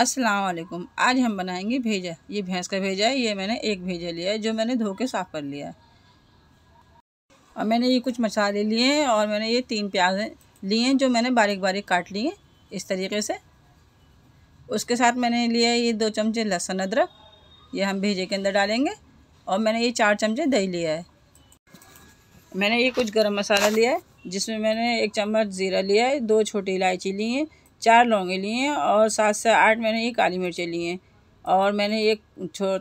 अस्सलाम वालेकुम आज हम बनाएंगे भेजा ये भैंस का भेजा है ये मैंने एक भेजा लिया है जो मैंने धो के साफ़ कर लिया है और मैंने ये कुछ मसाले लिए हैं और मैंने ये तीन प्याज लिए हैं जो मैंने बारीक बारीक काट लिए इस तरीके से उसके साथ मैंने लिया है ये दो चमचे लहसुन अदरक ये हम भेजे के अंदर डालेंगे और मैंने ये चार चमचे दही लिया है मैंने ये कुछ गर्म मसाला लिया है जिसमें मैंने एक चम्मच ज़ीरा लिया है दो छोटी इलायची ली हैं चार लौंगे लिए और सात से आठ मैंने ये काली मिर्चें लिए और मैंने एक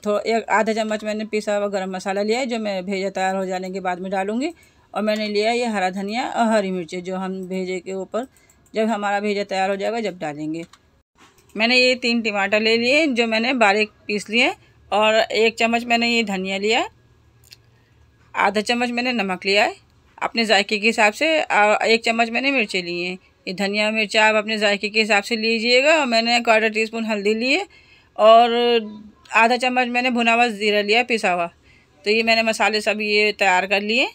थोड़ा एक आधा चम्मच मैंने पिसा हुआ गरम मसाला लिया है जो मैं भेजा तैयार हो जाने के बाद में डालूंगी और मैंने लिया ये हरा धनिया और हरी मिर्चें जो हम भेजे के ऊपर जब हमारा भेजा तैयार हो जाएगा जब डालेंगे मैंने ये तीन टमाटर ले लिए जो मैंने बारीक पीस लिए और एक चम्मच मैंने ये धनिया लिया आधा चम्मच मैंने नमक लिया है अपने जायके के हिसाब से और एक चम्मच मैंने मिर्चें लिए हैं ये धनिया मिर्चा आप अपने जायके के हिसाब से लीजिएगा और मैंने क्वार्टर टी स्पून हल्दी लिए और आधा चम्मच मैंने भुना हुआ ज़ीरा लिया पिसा हुआ तो ये मैंने मसाले सब ये तैयार कर लिए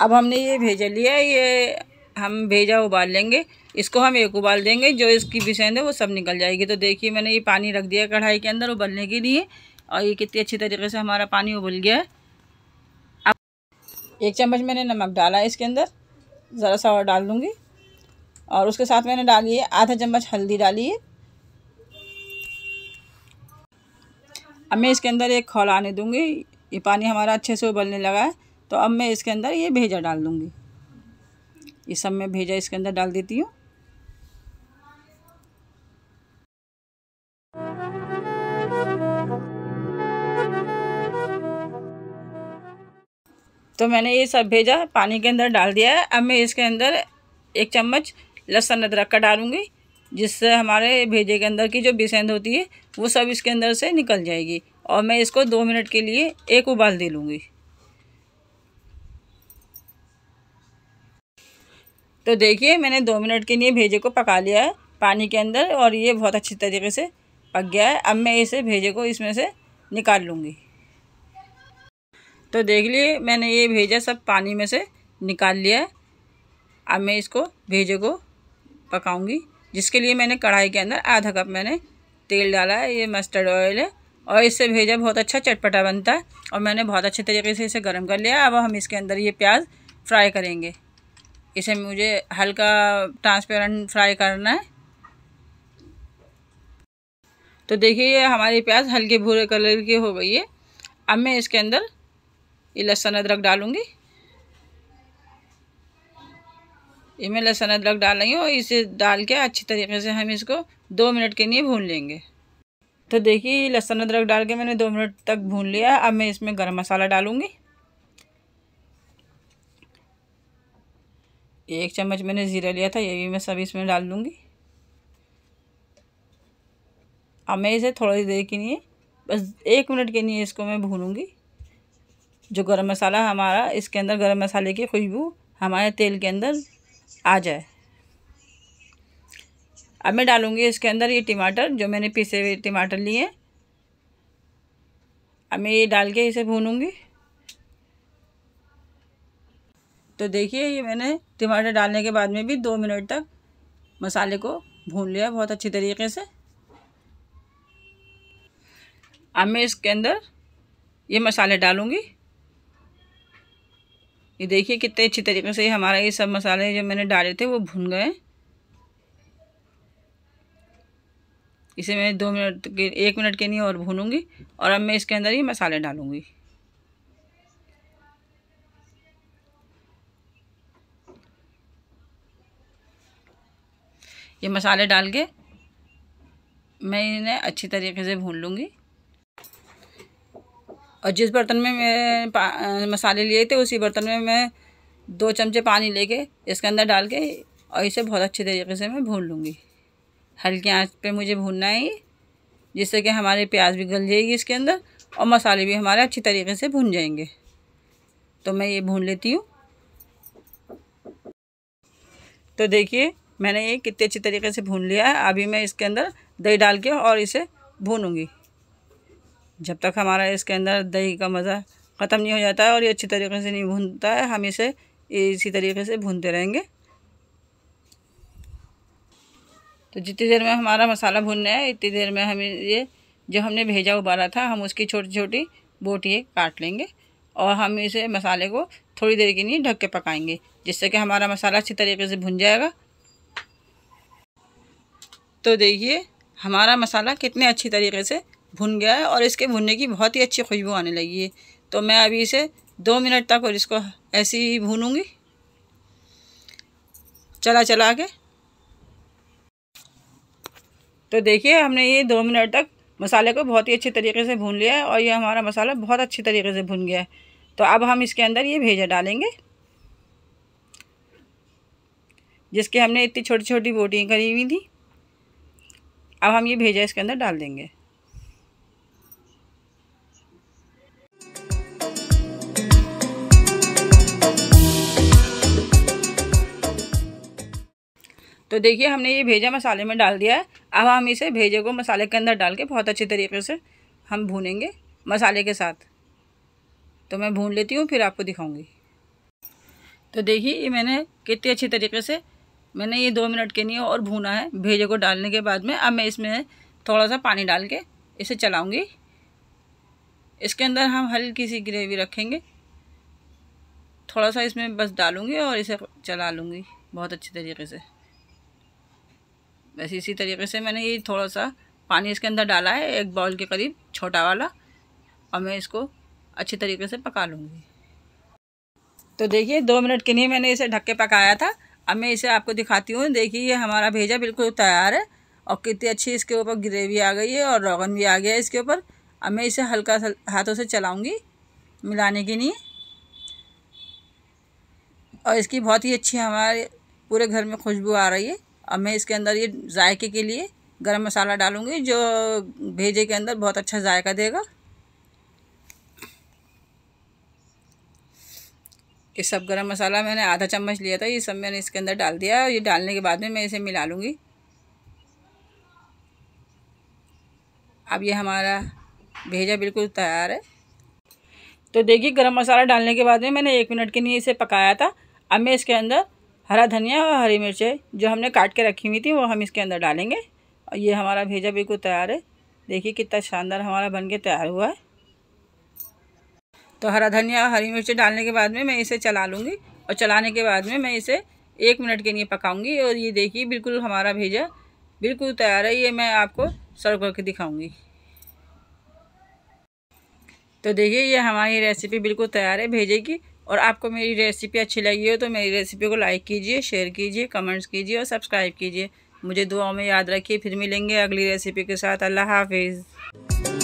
अब हमने ये भेजा लिया ये हम भेजा उबाल लेंगे इसको हम एक उबाल देंगे जो इसकी बिसेंद है वो सब निकल जाएगी तो देखिए मैंने ये पानी रख दिया कढ़ाई के अंदर उबलने के लिए और ये कितनी अच्छी तरीके से हमारा पानी उबल गया है अब एक चम्मच मैंने नमक डाला इसके अंदर ज़रा सा और डाल दूँगी और उसके साथ मैंने डाली है आधा चम्मच हल्दी डाली है अब मैं इसके अंदर एक खौल आने दूँगी ये पानी हमारा अच्छे से उबलने लगा है तो अब मैं इसके अंदर ये भेजा डाल दूँगी ये सब मैं भेजा इसके अंदर डाल देती हूँ तो मैंने ये सब भेजा पानी के अंदर डाल दिया है अब मैं इसके अंदर एक चम्मच लहसन अदरक का डालूँगी जिससे हमारे भेजे के अंदर की जो बेसेंद होती है वो सब इसके अंदर से निकल जाएगी और मैं इसको दो मिनट के लिए एक उबाल दे लूँगी तो देखिए मैंने दो मिनट के लिए भेजे को पका लिया है पानी के अंदर और ये बहुत अच्छी तरीके से पक गया है अब मैं इसे भेजे को इसमें से निकाल लूँगी तो देख लिए मैंने ये भेजा सब पानी में से निकाल लिया है अब मैं इसको भेजे को पकाऊँगी जिसके लिए मैंने कढ़ाई के अंदर आधा कप मैंने तेल डाला है ये मस्टर्ड ऑयल है और इससे भेजा बहुत अच्छा चटपटा बनता है और मैंने बहुत अच्छे तरीके से इसे गर्म कर लिया अब हम इसके अंदर ये प्याज फ्राई करेंगे इसे मुझे हल्का ट्रांसपेरेंट फ्राई करना है तो देखिए ये हमारी प्याज हल्के भूरे कलर की हो गई है अब मैं इसके अंदर ये लहसुन अदरक डालूँगी ये मैं लहसुन अदरक डाल रही और इसे डाल के अच्छी तरीके से हम इसको दो मिनट के लिए भून लेंगे तो देखिए लहसुन अदरक डाल के मैंने दो मिनट तक भून लिया अब मैं इसमें गरम मसाला डालूँगी एक चम्मच मैंने ज़ीरा लिया था ये भी मैं सब इसमें डाल दूँगी अब मैं इसे थोड़ी देर के लिए बस एक मिनट के लिए इसको मैं भूनूँगी जो गरम मसाला हमारा इसके अंदर गरम मसाले की खुशबू हमारे तेल के अंदर आ जाए अब मैं डालूँगी इसके अंदर ये टमाटर जो मैंने पीसे हुए टमाटर लिए अब मैं ये डाल के इसे भूनूंगी तो देखिए ये मैंने टमाटर डालने के बाद में भी दो मिनट तक मसाले को भून लिया बहुत अच्छी तरीके से अब मैं इसके अंदर ये मसाले डालूँगी ये देखिए कितने अच्छी तरीके से हमारा ये सब मसाले जो मैंने डाले थे वो भुन गए इसे मैं दो मिनट के एक मिनट के लिए और भूनूंगी और अब मैं इसके अंदर ही मसाले डालूंगी ये मसाले डाल के मैं इन्हें अच्छी तरीके से भून लूँगी और जिस बर्तन में मैं मसाले लिए थे उसी बर्तन में मैं दो चमचे पानी लेके इसके अंदर डाल के और इसे बहुत अच्छे तरीके से मैं भून लूँगी हल्की आंच पे मुझे भूनना है जिससे कि हमारे प्याज भी गल जाएगी इसके अंदर और मसाले भी हमारे अच्छे तरीके से भून जाएंगे तो मैं ये भून लेती हूँ तो देखिए मैंने ये कितने अच्छी तरीके से भून लिया है अभी मैं इसके अंदर दही डाल के और इसे भूनूँगी जब तक हमारा इसके अंदर दही का मज़ा ख़त्म नहीं हो जाता है और ये अच्छी तरीके से नहीं भूनता है हम इसे इसी तरीके से भूनते रहेंगे तो जितनी देर में हमारा मसाला भूनना है इतनी देर में हमें ये जो हमने भेजा उबाला था हम उसकी छोटी छोटी बोटियाँ काट लेंगे और हम इसे मसाले को थोड़ी देर के लिए ढक के पकाएंगे जिससे कि हमारा मसाला अच्छी तरीके से भुन जाएगा तो देखिए हमारा मसाला कितने अच्छी तरीके से भुन गया है और इसके भुनने की बहुत ही अच्छी खुशबू आने लगी है तो मैं अभी इसे दो मिनट तक और इसको ऐसे ही भूनूँगी चला चला के तो देखिए हमने ये दो मिनट तक मसाले को बहुत ही अच्छे तरीके से भून लिया है और ये हमारा मसाला बहुत अच्छे तरीके से भुन गया है तो अब हम इसके अंदर ये भेजा डालेंगे जिसकी हमने इतनी छोटी छोटी बोटियाँ करी हुई थी अब हम ये भेजा इसके अंदर डाल देंगे तो देखिए हमने ये भेजा मसाले में डाल दिया है अब हम इसे भेजे को मसाले के अंदर डाल के बहुत अच्छे तरीके से हम भूनेंगे मसाले के साथ तो मैं भून लेती हूँ फिर आपको दिखाऊंगी तो देखिए ये मैंने कितनी अच्छी तरीके से मैंने ये दो मिनट के लिए और भूना है भेजे को डालने के बाद में अब मैं इसमें थोड़ा सा पानी डाल के इसे चलाऊँगी इसके अंदर हम हल्की सी ग्रेवी रखेंगे थोड़ा सा इसमें बस डालूँगी और इसे चला लूँगी बहुत अच्छे तरीके से बस इसी तरीके से मैंने ये थोड़ा सा पानी इसके अंदर डाला है एक बाउल के करीब छोटा वाला और मैं इसको अच्छे तरीके से पका लूँगी तो देखिए दो मिनट के लिए मैंने इसे ढक के पकाया था अब मैं इसे आपको दिखाती हूँ देखिए ये हमारा भेजा बिल्कुल तैयार है और कितनी अच्छी इसके ऊपर ग्रेवी आ गई है और रोगन भी आ गया है इसके ऊपर अब मैं इसे हल्का सा हाथों से चलाऊँगी मिलाने के लिए और इसकी बहुत ही अच्छी हमारे पूरे घर में खुशबू आ रही है अब मैं इसके अंदर ये जायके के लिए गरम मसाला डालूँगी जो भेजे के अंदर बहुत अच्छा जायका देगा ये सब गरम मसाला मैंने आधा चम्मच लिया था ये सब मैंने इसके अंदर डाल दिया ये डालने के बाद में मैं इसे मिला लूँगी अब ये हमारा भेजा बिल्कुल तैयार है तो देखिए गरम मसाला डालने के बाद में मैंने एक मिनट के लिए इसे पकाया था अब मैं इसके अंदर हरा धनिया और हरी मिर्चें जो हमने काट के रखी हुई थी वो हम इसके अंदर डालेंगे और ये हमारा भेजा बिल्कुल तैयार है देखिए कितना शानदार हमारा बन के तैयार हुआ है तो हरा धनिया और हरी मिर्चें डालने के बाद में मैं इसे चला लूँगी और चलाने के बाद में मैं इसे एक मिनट के लिए पकाऊंगी और ये देखिए बिल्कुल हमारा भेजा बिल्कुल तैयार है ये मैं आपको सर्व करके दिखाऊँगी तो देखिए ये हमारी रेसिपी बिल्कुल तैयार है भेजे की और आपको मेरी रेसिपी अच्छी लगी हो तो मेरी रेसिपी को लाइक कीजिए शेयर कीजिए कमेंट्स कीजिए और सब्सक्राइब कीजिए मुझे दुआओं में याद रखिए फिर मिलेंगे अगली रेसिपी के साथ अल्लाह हाफिज़